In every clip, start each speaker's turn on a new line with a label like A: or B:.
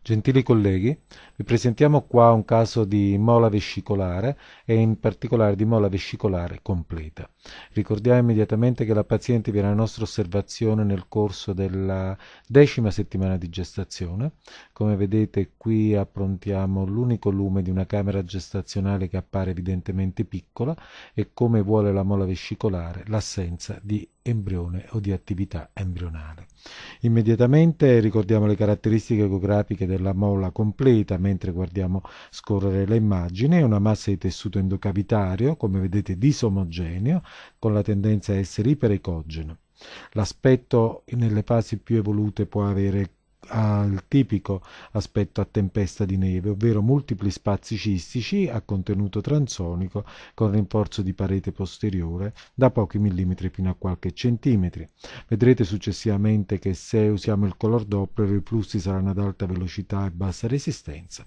A: Gentili colleghi, vi presentiamo qua un caso di mola vescicolare e in particolare di mola vescicolare completa. Ricordiamo immediatamente che la paziente viene alla nostra osservazione nel corso della decima settimana di gestazione. Come vedete qui approntiamo l'unico lume di una camera gestazionale che appare evidentemente piccola e come vuole la mola vescicolare l'assenza di embrione o di attività embrionale. Immediatamente ricordiamo le caratteristiche ecografiche della mola completa mentre guardiamo scorrere le immagini, una massa di tessuto endocavitario, come vedete disomogeneo, con la tendenza a essere ipericogena. L'aspetto nelle fasi più evolute può avere ha il tipico aspetto a tempesta di neve, ovvero multipli spazi cistici a contenuto transonico con rinforzo di parete posteriore da pochi millimetri fino a qualche centimetro. Vedrete successivamente che se usiamo il color doppler i flussi saranno ad alta velocità e bassa resistenza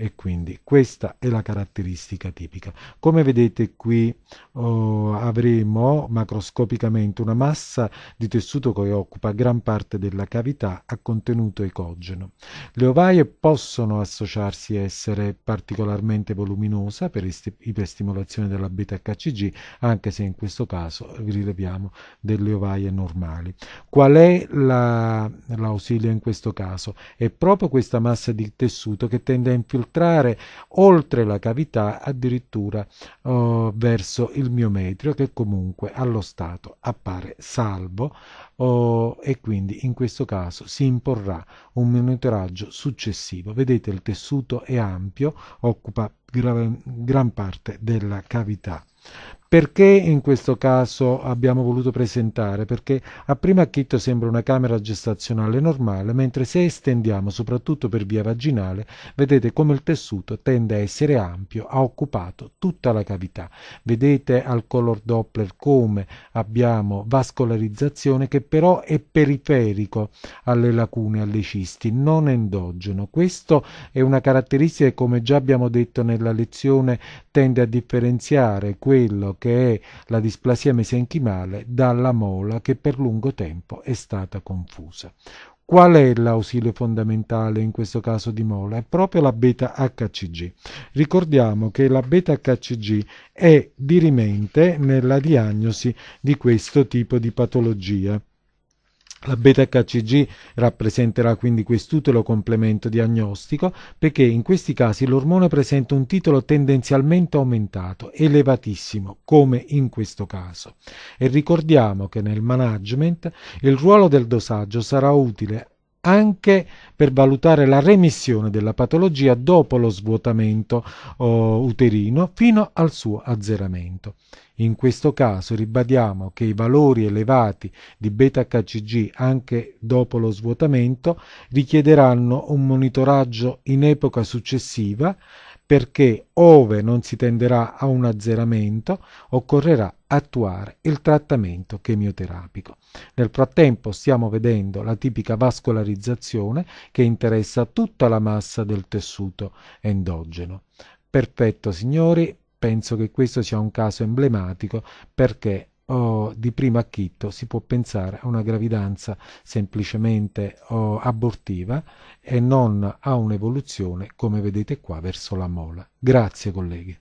A: e quindi questa è la caratteristica tipica. Come vedete qui oh, avremo macroscopicamente una massa di tessuto che occupa gran parte della cavità a contenuto ecogeno. Le ovaie possono associarsi e essere particolarmente voluminose per iperstimolazione della beta-HCG, anche se in questo caso rileviamo delle ovaie normali. Qual è l'ausilio la, in questo caso? È proprio questa massa di tessuto che tende a infiltrare infiltrare oltre la cavità addirittura oh, verso il miometrio che comunque allo stato appare salvo oh, e quindi in questo caso si imporrà un monitoraggio successivo. Vedete il tessuto è ampio, occupa gran parte della cavità. Perché in questo caso abbiamo voluto presentare? Perché a prima acchito sembra una camera gestazionale normale, mentre se estendiamo soprattutto per via vaginale, vedete come il tessuto tende a essere ampio, ha occupato tutta la cavità. Vedete al color Doppler come abbiamo vascolarizzazione che però è periferico alle lacune, alle cisti, non endogeno. Questo è una caratteristica che, come già abbiamo detto nella lezione, tende a differenziare quello che è la displasia mesenchimale, dalla mola che per lungo tempo è stata confusa. Qual è l'ausilio fondamentale in questo caso di mola? È proprio la beta HCG. Ricordiamo che la beta HCG è dirimente nella diagnosi di questo tipo di patologia la beta-HCG rappresenterà quindi quest'utile complemento diagnostico perché in questi casi l'ormone presenta un titolo tendenzialmente aumentato, elevatissimo, come in questo caso. E ricordiamo che nel management il ruolo del dosaggio sarà utile anche per valutare la remissione della patologia dopo lo svuotamento oh, uterino fino al suo azzeramento. In questo caso ribadiamo che i valori elevati di beta-HCG anche dopo lo svuotamento richiederanno un monitoraggio in epoca successiva perché ove non si tenderà a un azzeramento occorrerà attuare il trattamento chemioterapico. Nel frattempo stiamo vedendo la tipica vascolarizzazione che interessa tutta la massa del tessuto endogeno. Perfetto signori, penso che questo sia un caso emblematico perché oh, di primo acchitto si può pensare a una gravidanza semplicemente oh, abortiva e non a un'evoluzione, come vedete qua, verso la mola. Grazie colleghi.